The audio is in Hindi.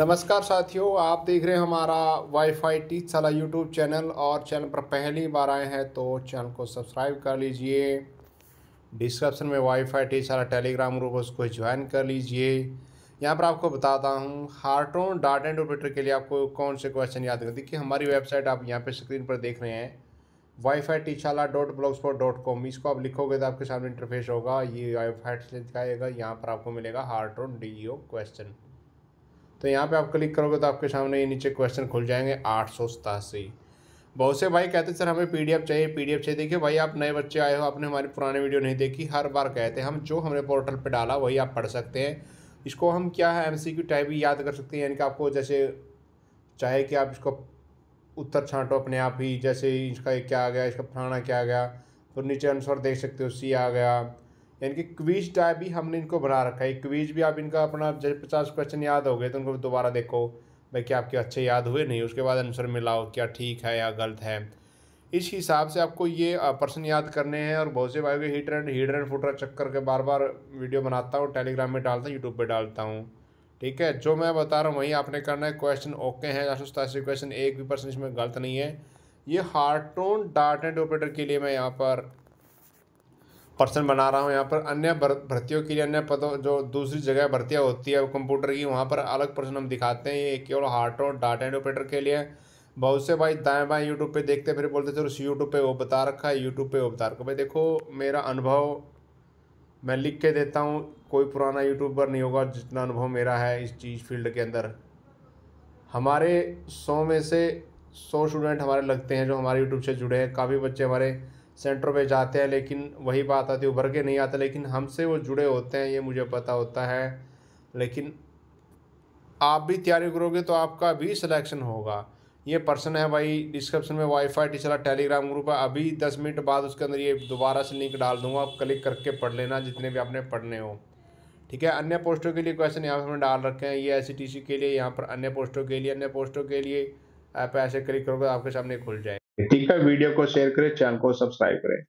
नमस्कार साथियों आप देख रहे हैं हमारा WiFi teach shala YouTube channel और चैनल पर पहली बार आए हैं तो चैनल को सब्सक्राइब कर लीजिए डिस्क्रिप्शन में WiFi teach shala Telegram group उसको ज्वाइन कर लीजिए यहाँ पर आपको बताता हूँ हार्टोन डाट एंड ऑपरेटर के लिए आपको कौन से क्वेश्चन याद कर देखिए हमारी वेबसाइट आप यहाँ पर स्क्रीन पर देख रहे हैं वाई फाई टीचाला डॉट ब्लॉगस्पॉट डॉट कॉम इसको आप लिखोगे तो आपके सामने इंटरफेस होगा ये वाई फाई दिखाएगा यहाँ पर आपको मिलेगा हार्ट ऑन डी क्वेश्चन तो यहाँ पे आप क्लिक करोगे तो आपके सामने ये नीचे क्वेश्चन खुल जाएंगे आठ सौ सतासी बहुत से भाई कहते सर हमें पीडीएफ चाहिए पीडीएफ चाहिए देखिए भाई आप नए बच्चे आए हो आपने हमारी पुरानी वीडियो नहीं देखी हर बार कहते हैं हम जो हमने पोर्टल पे डाला वही आप पढ़ सकते हैं इसको हम क्या है एम टाइप भी याद कर सकते हैं यानी कि आपको जैसे चाहे कि आप इसको उत्तर छाँटो अपने आप ही जैसे इसका क्या आ गया इसका फलाना क्या आ गया फिर तो नीचे आंसर देख सकते हो सी आ गया यानी कि क्वीज टाइप भी हमने इनको बना रखा है क्वीज भी आप इनका अपना जब पचास क्वेश्चन याद हो गए तो उनको दोबारा देखो भाई क्या आपके अच्छे याद हुए नहीं उसके बाद आंसर मिलाओ क्या ठीक है या गलत है इस हिसाब से आपको ये पर्सन याद करने हैं और बहुत से भाई के hit and header and footer check करके बार बार वीडियो बनाता हूँ टेलीग्राम में डालता हूँ यूट्यूब पर डालता हूँ ठीक है जो मैं बता रहा हूँ वही आपने करना है क्वेश्चन ओके हैं चार सौ क्वेश्चन एक भी पर्सन इसमें गलत नहीं है ये हार्टोन डार्ट एंड ऑपरेटर के लिए मैं यहाँ पर पर्सन बना रहा हूँ यहाँ पर अन्य भर्तियों के लिए अन्य पदों जो दूसरी जगह भर्तियाँ होती है कंप्यूटर की वहाँ पर अलग पर्सन हम दिखाते हैं ये केवल हार्ट और डाटा एंड ऑपरेटर के लिए बहुत से भाई दाएँ बाएँ यूट्यूब पे देखते फिर बोलते चलो उस यूट्यूब पे वो बता रखा है यूट्यूब पे वो बता रखा भाई देखो मेरा अनुभव मैं लिख के देता हूँ कोई पुराना यूट्यूबर नहीं होगा जितना अनुभव मेरा है इस चीज़ फील्ड के अंदर हमारे सौ में से सौ स्टूडेंट हमारे लगते हैं जो हमारे यूट्यूब से जुड़े हैं काफ़ी बच्चे हमारे सेंटर में जाते हैं लेकिन वही बात आती है उभर के नहीं आता लेकिन हमसे वो जुड़े होते हैं ये मुझे पता होता है लेकिन आप भी तैयारी करोगे तो आपका भी सिलेक्शन होगा ये पर्सन है भाई डिस्क्रिप्शन में वाईफाई टीचर टेलीग्राम ग्रुप है अभी दस मिनट बाद उसके अंदर ये दोबारा से लिंक डाल दूंगा आप क्लिक करके पढ़ लेना जितने भी आपने पढ़ने हो ठीक है अन्य पोस्टों के लिए क्वेश्चन यहाँ पर हमने डाल रखे हैं ये टी के लिए यहाँ पर अन्य पोस्टों के लिए अन्य पोस्टों के लिए आप ऐसे क्लिक करोगे तो आपके सामने खुल जाए टीका वीडियो को शेयर करें चैनल को सब्सक्राइब करें